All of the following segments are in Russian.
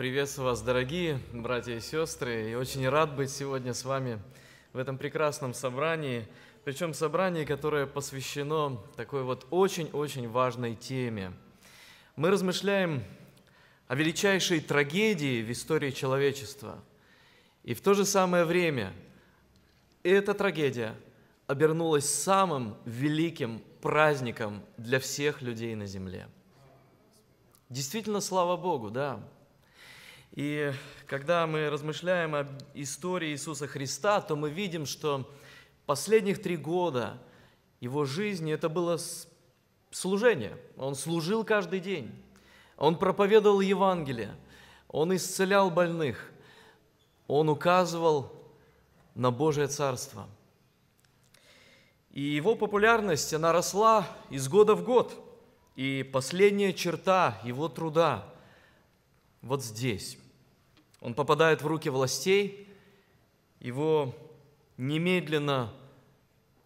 Приветствую вас, дорогие братья и сестры, и очень рад быть сегодня с вами в этом прекрасном собрании, причем собрании, которое посвящено такой вот очень-очень важной теме. Мы размышляем о величайшей трагедии в истории человечества. И в то же самое время эта трагедия обернулась самым великим праздником для всех людей на земле. Действительно, слава Богу, да, и когда мы размышляем об истории Иисуса Христа, то мы видим, что последних три года его жизни это было служение. Он служил каждый день. Он проповедовал Евангелие. Он исцелял больных. Он указывал на Божие Царство. И его популярность, она росла из года в год. И последняя черта его труда – вот здесь. Он попадает в руки властей, его немедленно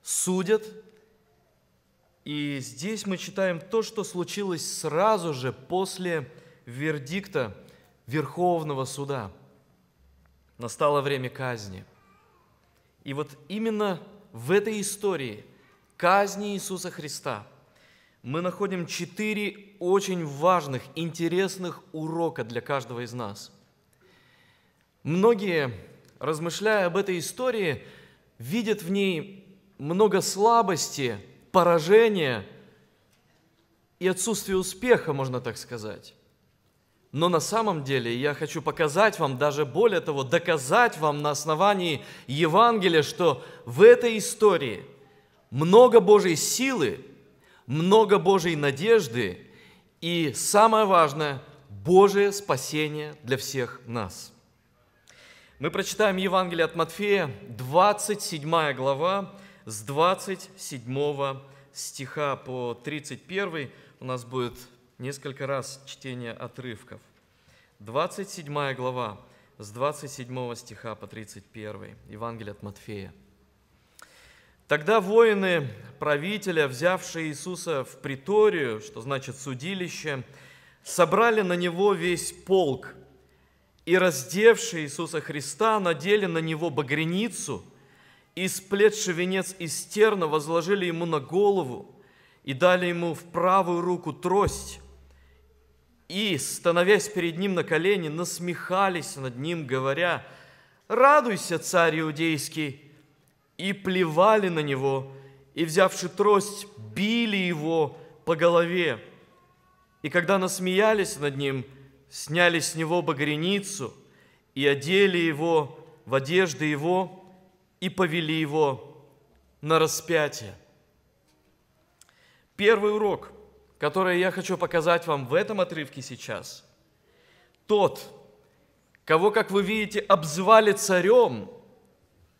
судят, и здесь мы читаем то, что случилось сразу же после вердикта Верховного суда. Настало время казни. И вот именно в этой истории казни Иисуса Христа – мы находим четыре очень важных, интересных урока для каждого из нас. Многие, размышляя об этой истории, видят в ней много слабости, поражения и отсутствия успеха, можно так сказать. Но на самом деле я хочу показать вам, даже более того, доказать вам на основании Евангелия, что в этой истории много Божьей силы – много Божьей надежды и, самое важное, Божие спасение для всех нас. Мы прочитаем Евангелие от Матфея, 27 глава, с 27 стиха по 31. У нас будет несколько раз чтение отрывков. 27 глава, с 27 стиха по 31. Евангелие от Матфея. Тогда воины правителя, взявшие Иисуса в приторию, что значит судилище, собрали на него весь полк и, раздевши Иисуса Христа, надели на него багряницу и, сплетши венец из терна, возложили ему на голову и дали ему в правую руку трость. И, становясь перед ним на колени, насмехались над ним, говоря, «Радуйся, царь иудейский!» и плевали на него, и, взявши трость, били его по голове. И когда насмеялись над ним, сняли с него багряницу и одели его в одежды его и повели его на распятие. Первый урок, который я хочу показать вам в этом отрывке сейчас. Тот, кого, как вы видите, обзывали царем –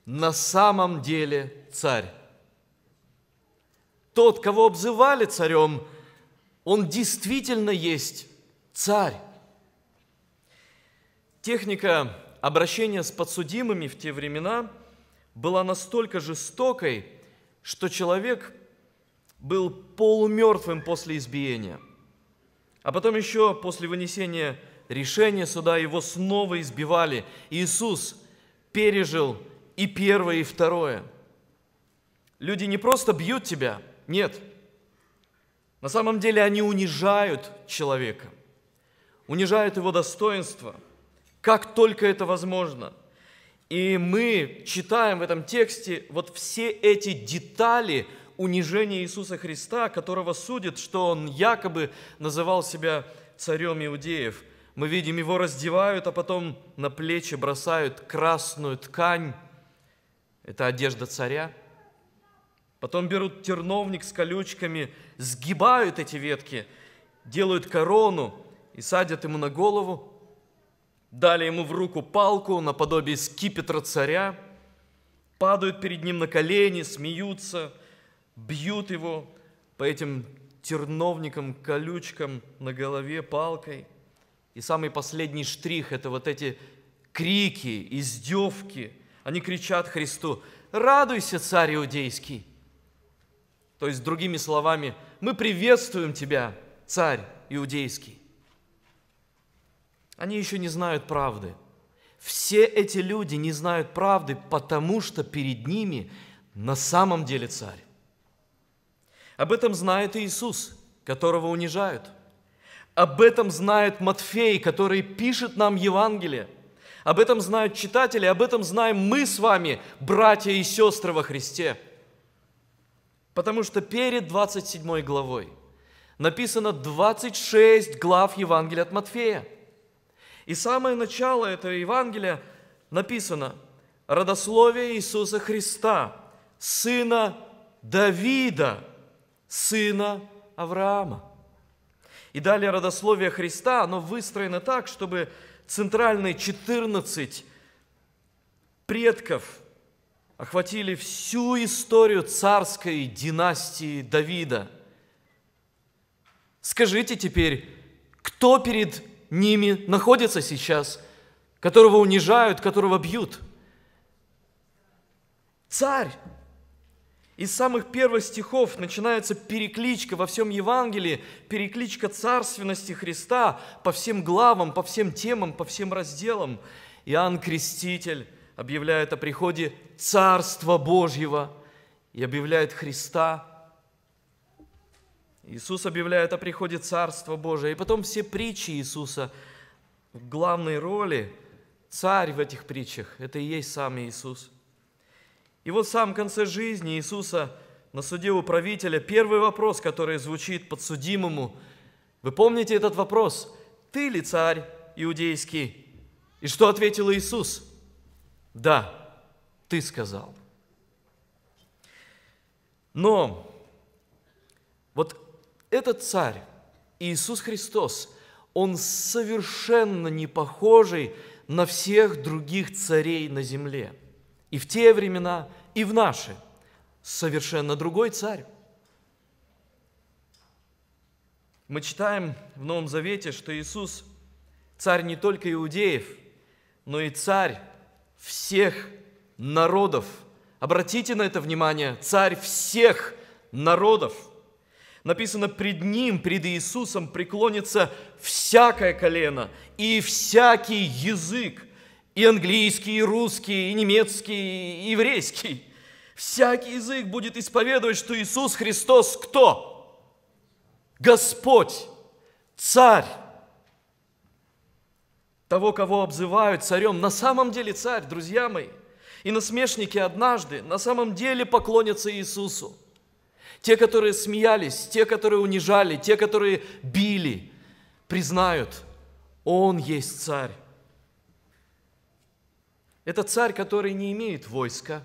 на самом деле царь. Тот, кого обзывали царем, он действительно есть царь. Техника обращения с подсудимыми в те времена была настолько жестокой, что человек был полумертвым после избиения. А потом еще после вынесения решения суда его снова избивали. Иисус пережил и первое, и второе. Люди не просто бьют тебя, нет. На самом деле они унижают человека, унижают его достоинство, как только это возможно. И мы читаем в этом тексте вот все эти детали унижения Иисуса Христа, которого судят, что он якобы называл себя царем иудеев. Мы видим, его раздевают, а потом на плечи бросают красную ткань, это одежда царя. Потом берут терновник с колючками, сгибают эти ветки, делают корону и садят ему на голову. Дали ему в руку палку наподобие скипетра царя. Падают перед ним на колени, смеются, бьют его по этим терновникам, колючкам на голове, палкой. И самый последний штрих – это вот эти крики, издевки – они кричат Христу, «Радуйся, царь иудейский!» То есть, другими словами, мы приветствуем тебя, царь иудейский. Они еще не знают правды. Все эти люди не знают правды, потому что перед ними на самом деле царь. Об этом знает Иисус, которого унижают. Об этом знает Матфей, который пишет нам Евангелие. Об этом знают читатели, об этом знаем мы с вами, братья и сестры во Христе. Потому что перед 27 главой написано 26 глав Евангелия от Матфея. И самое начало этого Евангелия написано «Родословие Иисуса Христа, сына Давида, сына Авраама». И далее родословие Христа, оно выстроено так, чтобы Центральные 14 предков охватили всю историю царской династии Давида. Скажите теперь, кто перед ними находится сейчас, которого унижают, которого бьют? Царь из самых первых стихов начинается перекличка во всем Евангелии, перекличка царственности Христа по всем главам, по всем темам, по всем разделам. Иоанн Креститель объявляет о приходе Царства Божьего и объявляет Христа. Иисус объявляет о приходе Царства Божия. И потом все притчи Иисуса в главной роли, царь в этих притчах, это и есть сам Иисус – и вот в самом конце жизни Иисуса на суде у правителя первый вопрос, который звучит подсудимому, вы помните этот вопрос? «Ты ли царь иудейский?» И что ответил Иисус? «Да, ты сказал». Но вот этот царь, Иисус Христос, он совершенно не похожий на всех других царей на земле – и в те времена, и в наши. Совершенно другой царь. Мы читаем в Новом Завете, что Иисус – царь не только иудеев, но и царь всех народов. Обратите на это внимание, царь всех народов. Написано, пред Ним, пред Иисусом преклонится всякое колено и всякий язык – и английский, и русский, и немецкий, и еврейский. Всякий язык будет исповедовать, что Иисус Христос кто? Господь, Царь. Того, кого обзывают царем, на самом деле царь, друзья мои. И насмешники однажды на самом деле поклонятся Иисусу. Те, которые смеялись, те, которые унижали, те, которые били, признают, Он есть царь. Это царь, который не имеет войска,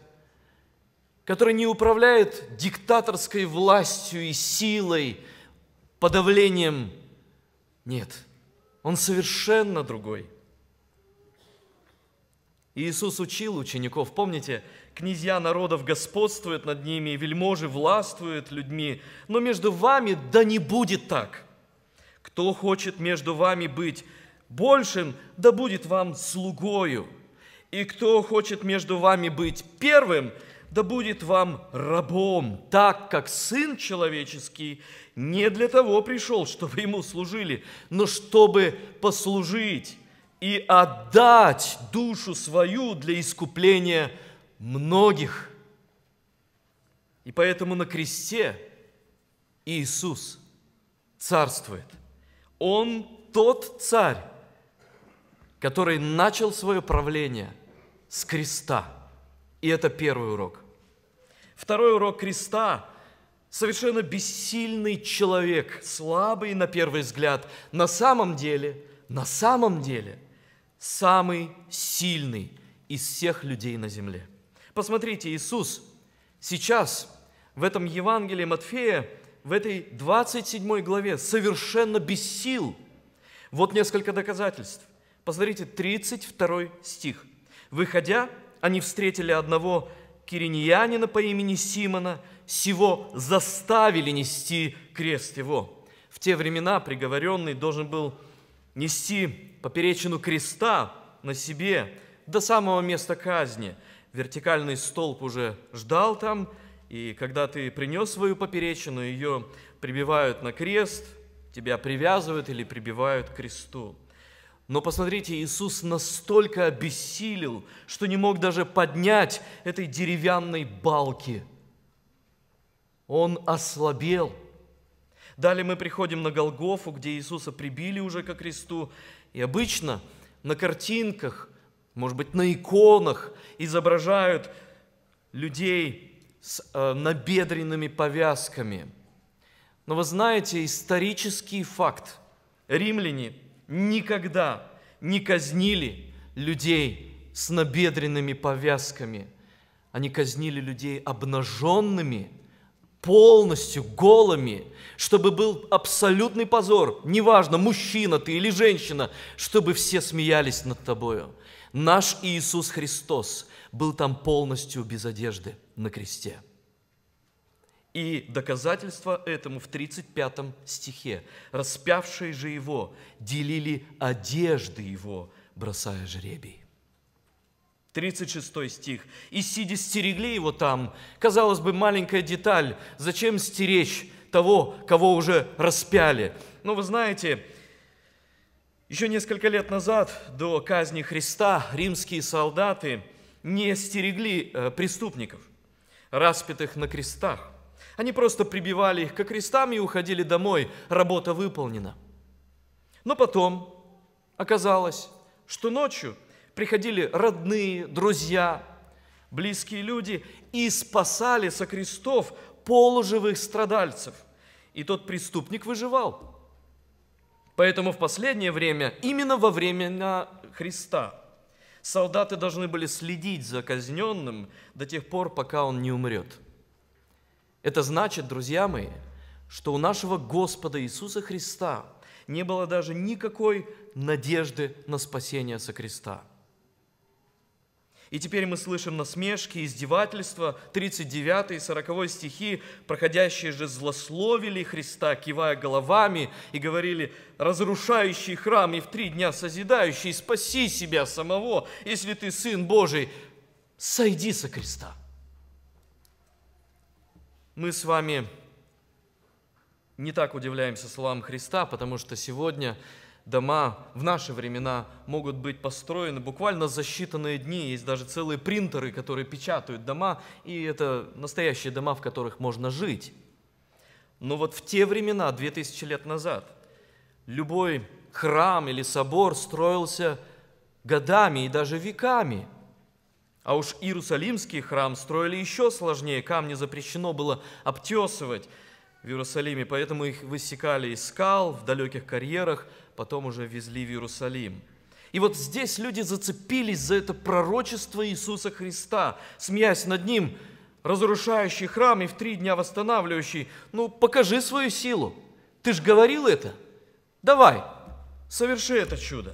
который не управляет диктаторской властью и силой, подавлением. Нет, он совершенно другой. Иисус учил учеников, помните, князья народов господствуют над ними, вельможи властвуют людьми, но между вами да не будет так. Кто хочет между вами быть большим, да будет вам слугою – и кто хочет между вами быть первым, да будет вам рабом, так как Сын Человеческий не для того пришел, чтобы Ему служили, но чтобы послужить и отдать душу свою для искупления многих. И поэтому на кресте Иисус царствует. Он тот царь, который начал свое правление – с креста. И это первый урок. Второй урок креста – совершенно бессильный человек, слабый на первый взгляд, на самом деле, на самом деле самый сильный из всех людей на земле. Посмотрите, Иисус сейчас в этом Евангелии Матфея, в этой 27 главе, совершенно без сил. Вот несколько доказательств. Посмотрите, 32 стих – Выходя, они встретили одного кириньянина по имени Симона, сего заставили нести крест его. В те времена приговоренный должен был нести поперечину креста на себе до самого места казни. Вертикальный столб уже ждал там, и когда ты принес свою поперечину, ее прибивают на крест, тебя привязывают или прибивают к кресту. Но посмотрите, Иисус настолько обессилел, что не мог даже поднять этой деревянной балки. Он ослабел. Далее мы приходим на Голгофу, где Иисуса прибили уже ко кресту. И обычно на картинках, может быть, на иконах изображают людей с э, набедренными повязками. Но вы знаете исторический факт. Римляне – никогда не казнили людей с набедренными повязками. Они казнили людей обнаженными, полностью голыми, чтобы был абсолютный позор, неважно, мужчина ты или женщина, чтобы все смеялись над тобою. Наш Иисус Христос был там полностью без одежды на кресте – и доказательство этому в 35 стихе. «Распявшие же его делили одежды его, бросая жребий». 36 стих. «И сидя стерегли его там». Казалось бы, маленькая деталь. Зачем стеречь того, кого уже распяли? Но вы знаете, еще несколько лет назад, до казни Христа, римские солдаты не стерегли э, преступников, распятых на крестах – они просто прибивали их к крестам и уходили домой. Работа выполнена. Но потом оказалось, что ночью приходили родные, друзья, близкие люди и спасали со крестов полуживых страдальцев. И тот преступник выживал. Поэтому в последнее время, именно во время Христа, солдаты должны были следить за казненным до тех пор, пока он не умрет – это значит, друзья мои, что у нашего Господа Иисуса Христа не было даже никакой надежды на спасение со креста. И теперь мы слышим насмешки, издевательства, 39 и 40 стихи, проходящие же злословили Христа, кивая головами, и говорили, разрушающий храм и в три дня созидающий, спаси себя самого, если ты Сын Божий, сойди со креста мы с вами не так удивляемся словам Христа, потому что сегодня дома в наши времена могут быть построены буквально за считанные дни. Есть даже целые принтеры, которые печатают дома, и это настоящие дома, в которых можно жить. Но вот в те времена, 2000 лет назад, любой храм или собор строился годами и даже веками – а уж Иерусалимский храм строили еще сложнее, камни запрещено было обтесывать в Иерусалиме, поэтому их высекали из скал в далеких карьерах, потом уже везли в Иерусалим. И вот здесь люди зацепились за это пророчество Иисуса Христа, смеясь над ним, разрушающий храм и в три дня восстанавливающий. Ну, покажи свою силу. Ты же говорил это. Давай, соверши это чудо.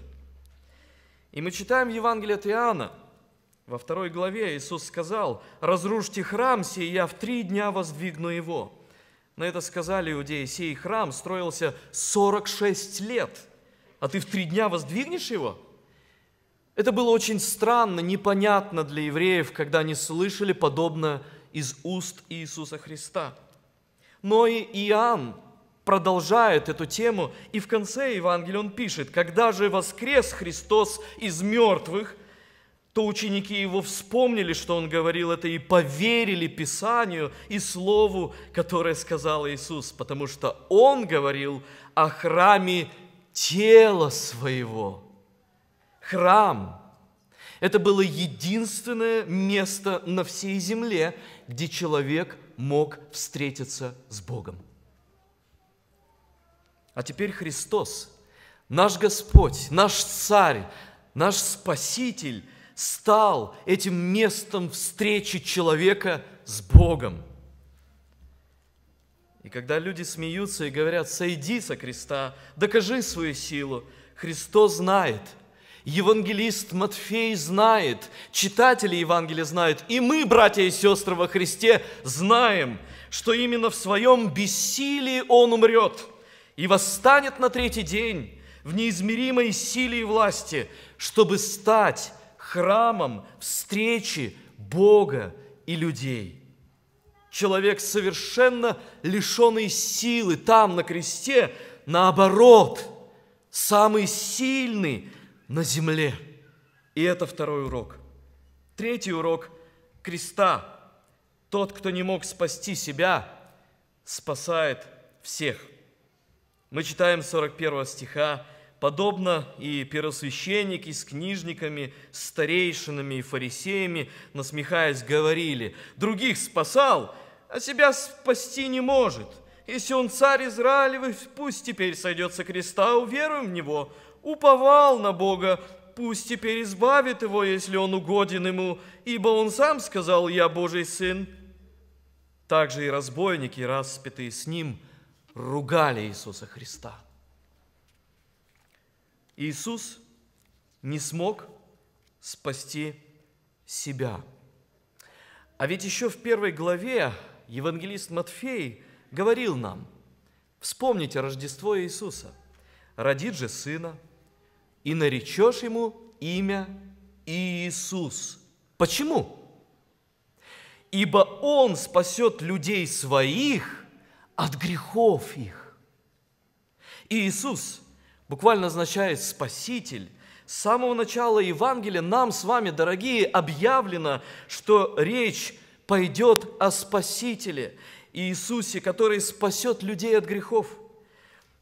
И мы читаем Евангелие от Иоанна, во второй главе Иисус сказал, «Разрушьте храм сей, я в три дня воздвигну его». На это сказали иудеи, сей храм строился 46 лет, а ты в три дня воздвигнешь его? Это было очень странно, непонятно для евреев, когда они слышали подобное из уст Иисуса Христа. Но и Иоанн продолжает эту тему, и в конце Евангелия он пишет, «Когда же воскрес Христос из мертвых, то ученики его вспомнили, что он говорил это, и поверили Писанию и Слову, которое сказал Иисус, потому что он говорил о храме тела своего. Храм – это было единственное место на всей земле, где человек мог встретиться с Богом. А теперь Христос, наш Господь, наш Царь, наш Спаситель – стал этим местом встречи человека с Богом. И когда люди смеются и говорят, сойди со креста, докажи свою силу, Христос знает, евангелист Матфей знает, читатели Евангелия знают, и мы, братья и сестры во Христе, знаем, что именно в своем бессилии Он умрет и восстанет на третий день в неизмеримой силе и власти, чтобы стать храмом встречи Бога и людей. Человек, совершенно лишенный силы там, на кресте, наоборот, самый сильный на земле. И это второй урок. Третий урок – креста. Тот, кто не мог спасти себя, спасает всех. Мы читаем 41 стиха Подобно и первосвященники с книжниками, старейшинами и фарисеями, насмехаясь, говорили, «Других спасал, а себя спасти не может. Если он царь Израилевый, пусть теперь сойдет со креста, уверуем в него. Уповал на Бога, пусть теперь избавит его, если он угоден ему, ибо он сам сказал, я Божий сын». Также и разбойники, распятые с ним, ругали Иисуса Христа – Иисус не смог спасти себя. А ведь еще в первой главе евангелист Матфей говорил нам, вспомните Рождество Иисуса, родит же сына, и наречешь ему имя Иисус. Почему? Ибо он спасет людей своих от грехов их. Иисус – буквально означает «спаситель». С самого начала Евангелия нам с вами, дорогие, объявлено, что речь пойдет о Спасителе и Иисусе, который спасет людей от грехов.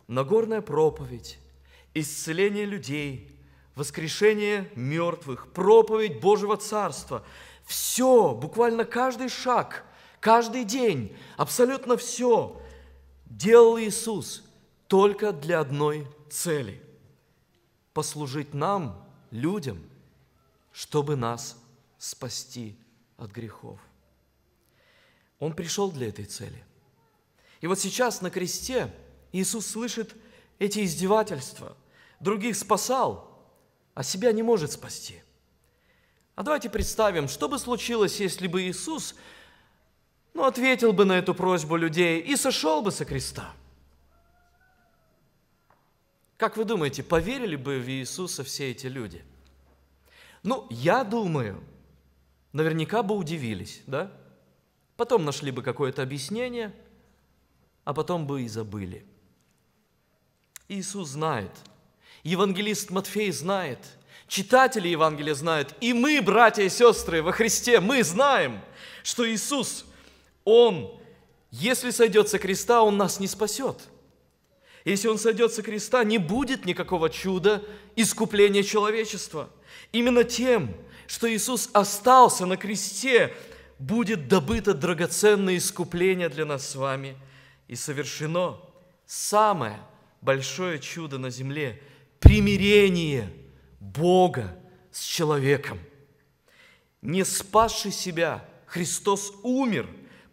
Нагорная проповедь, исцеление людей, воскрешение мертвых, проповедь Божьего Царства – все, буквально каждый шаг, каждый день, абсолютно все делал Иисус только для одной цели – послужить нам, людям, чтобы нас спасти от грехов. Он пришел для этой цели. И вот сейчас на кресте Иисус слышит эти издевательства. Других спасал, а себя не может спасти. А давайте представим, что бы случилось, если бы Иисус ну, ответил бы на эту просьбу людей и сошел бы со креста – как вы думаете, поверили бы в Иисуса все эти люди? Ну, я думаю, наверняка бы удивились, да? Потом нашли бы какое-то объяснение, а потом бы и забыли. Иисус знает, евангелист Матфей знает, читатели Евангелия знают, и мы, братья и сестры во Христе, мы знаем, что Иисус, Он, если сойдет со креста, Он нас не спасет – если он сойдет со креста, не будет никакого чуда искупления человечества. Именно тем, что Иисус остался на кресте, будет добыто драгоценное искупление для нас с вами. И совершено самое большое чудо на земле – примирение Бога с человеком. Не спасший себя, Христос умер,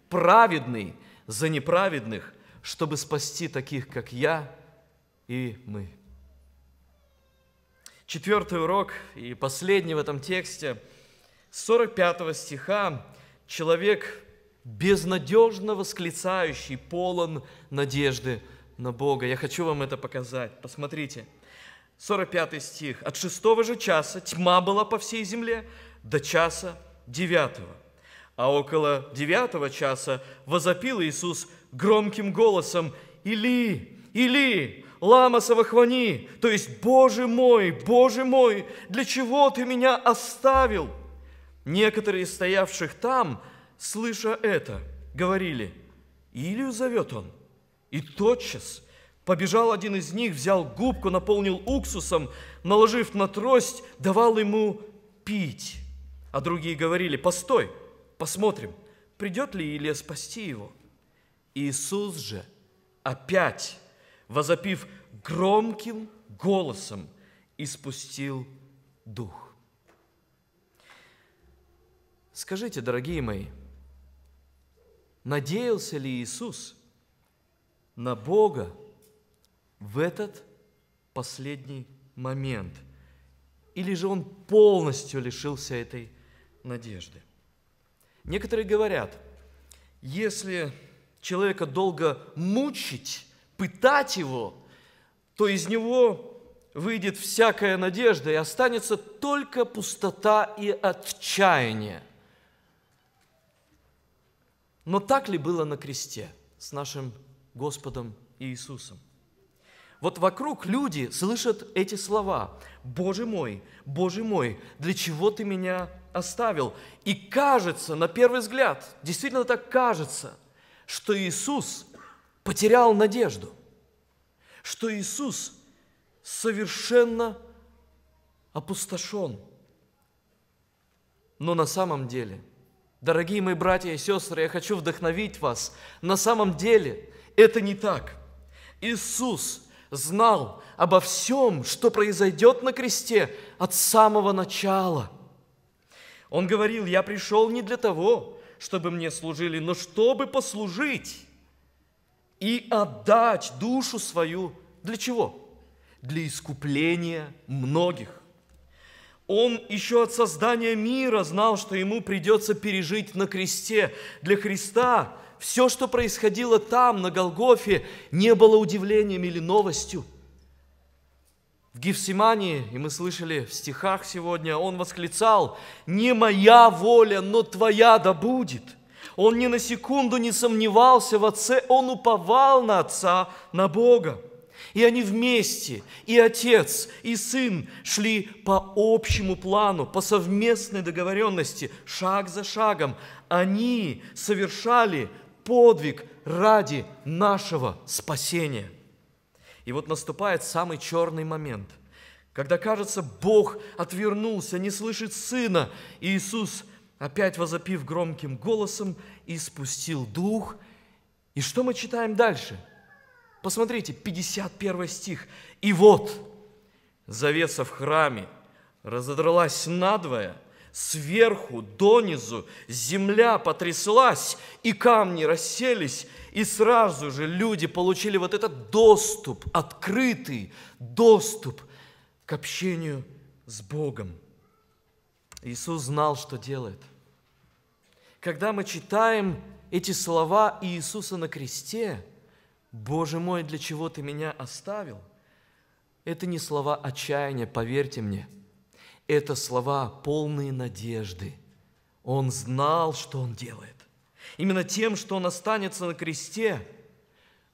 праведный за неправедных – чтобы спасти таких, как я и мы. Четвертый урок и последний в этом тексте. С 45 стиха человек безнадежно восклицающий, полон надежды на Бога. Я хочу вам это показать. Посмотрите. 45 стих. «От шестого же часа тьма была по всей земле до часа девятого. А около девятого часа возопил Иисус – громким голосом «Или! Или! Лама Савахвани!» То есть «Боже мой! Боже мой! Для чего ты меня оставил?» Некоторые из стоявших там, слыша это, говорили «Илию зовет он!» И тотчас побежал один из них, взял губку, наполнил уксусом, наложив на трость, давал ему пить. А другие говорили «Постой, посмотрим, придет ли Илия спасти его?» Иисус же опять, возопив громким голосом, испустил дух. Скажите, дорогие мои, надеялся ли Иисус на Бога в этот последний момент? Или же он полностью лишился этой надежды? Некоторые говорят, если человека долго мучить, пытать его, то из него выйдет всякая надежда, и останется только пустота и отчаяние. Но так ли было на кресте с нашим Господом Иисусом? Вот вокруг люди слышат эти слова. «Боже мой, Боже мой, для чего ты меня оставил?» И кажется, на первый взгляд, действительно так кажется – что Иисус потерял надежду, что Иисус совершенно опустошен. Но на самом деле, дорогие мои братья и сестры, я хочу вдохновить вас, на самом деле это не так. Иисус знал обо всем, что произойдет на кресте от самого начала. Он говорил, я пришел не для того, чтобы мне служили, но чтобы послужить и отдать душу свою. Для чего? Для искупления многих. Он еще от создания мира знал, что ему придется пережить на кресте. Для Христа все, что происходило там, на Голгофе, не было удивлением или новостью. В Гефсимании, и мы слышали в стихах сегодня, он восклицал, «Не моя воля, но твоя да будет». Он ни на секунду не сомневался в Отце, он уповал на Отца, на Бога. И они вместе, и отец, и сын шли по общему плану, по совместной договоренности, шаг за шагом. Они совершали подвиг ради нашего спасения – и вот наступает самый черный момент, когда, кажется, Бог отвернулся, не слышит Сына, и Иисус, опять возопив громким голосом, испустил Дух. И что мы читаем дальше? Посмотрите, 51 стих. «И вот завеса в храме разодралась надвое, сверху донизу земля потряслась, и камни расселись, и сразу же люди получили вот этот доступ, открытый доступ к общению с Богом. Иисус знал, что делает. Когда мы читаем эти слова Иисуса на кресте, «Боже мой, для чего ты меня оставил?» Это не слова отчаяния, поверьте мне – это слова полные надежды. Он знал, что он делает. Именно тем, что он останется на кресте,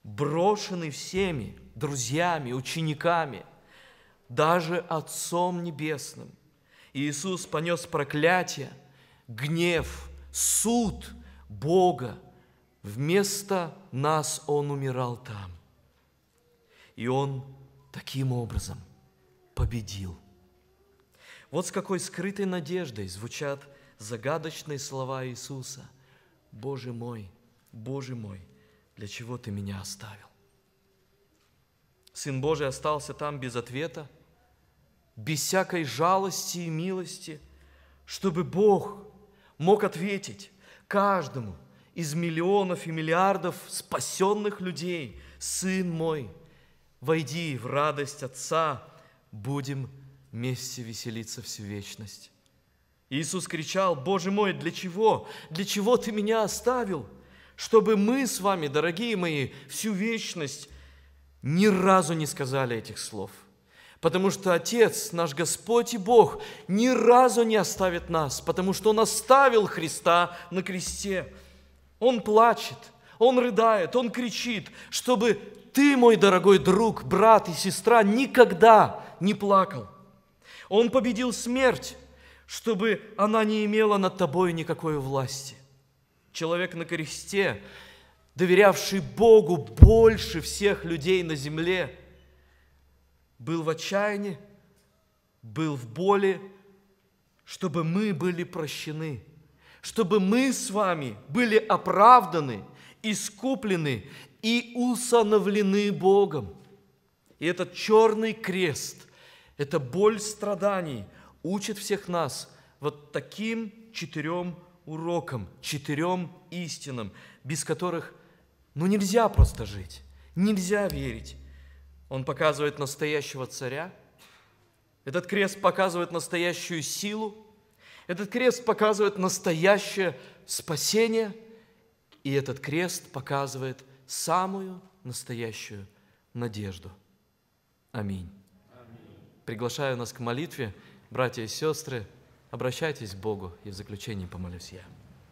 брошенный всеми, друзьями, учениками, даже Отцом Небесным. Иисус понес проклятие, гнев, суд Бога. Вместо нас Он умирал там. И Он таким образом победил – вот с какой скрытой надеждой звучат загадочные слова Иисуса. «Боже мой, Боже мой, для чего ты меня оставил?» Сын Божий остался там без ответа, без всякой жалости и милости, чтобы Бог мог ответить каждому из миллионов и миллиардов спасенных людей, «Сын мой, войди в радость Отца, будем месте веселиться всю вечность. Иисус кричал, «Боже мой, для чего? Для чего ты меня оставил? Чтобы мы с вами, дорогие мои, всю вечность ни разу не сказали этих слов. Потому что Отец, наш Господь и Бог, ни разу не оставит нас, потому что Он оставил Христа на кресте. Он плачет, Он рыдает, Он кричит, чтобы ты, мой дорогой друг, брат и сестра, никогда не плакал – он победил смерть, чтобы она не имела над тобой никакой власти. Человек на кресте, доверявший Богу больше всех людей на земле, был в отчаянии, был в боли, чтобы мы были прощены, чтобы мы с вами были оправданы, искуплены и усыновлены Богом. И этот черный крест эта боль страданий учит всех нас вот таким четырем урокам, четырем истинам, без которых ну нельзя просто жить, нельзя верить. Он показывает настоящего царя, этот крест показывает настоящую силу, этот крест показывает настоящее спасение, и этот крест показывает самую настоящую надежду. Аминь. Приглашаю нас к молитве. Братья и сестры, обращайтесь к Богу, и в заключении помолюсь я.